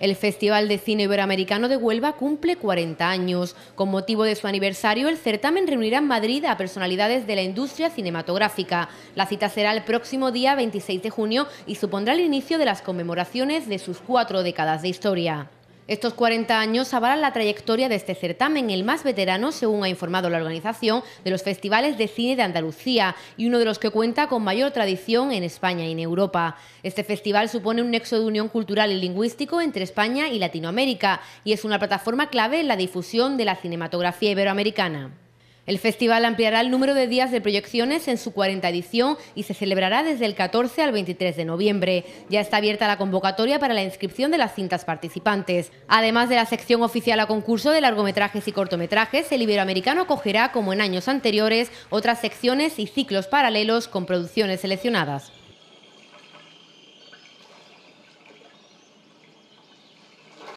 El Festival de Cine Iberoamericano de Huelva cumple 40 años. Con motivo de su aniversario, el certamen reunirá en Madrid a personalidades de la industria cinematográfica. La cita será el próximo día 26 de junio y supondrá el inicio de las conmemoraciones de sus cuatro décadas de historia. Estos 40 años avalan la trayectoria de este certamen, el más veterano, según ha informado la organización, de los festivales de cine de Andalucía y uno de los que cuenta con mayor tradición en España y en Europa. Este festival supone un nexo de unión cultural y lingüístico entre España y Latinoamérica y es una plataforma clave en la difusión de la cinematografía iberoamericana. El festival ampliará el número de días de proyecciones en su 40 edición y se celebrará desde el 14 al 23 de noviembre. Ya está abierta la convocatoria para la inscripción de las cintas participantes. Además de la sección oficial a concurso de largometrajes y cortometrajes, el Iberoamericano acogerá, como en años anteriores, otras secciones y ciclos paralelos con producciones seleccionadas.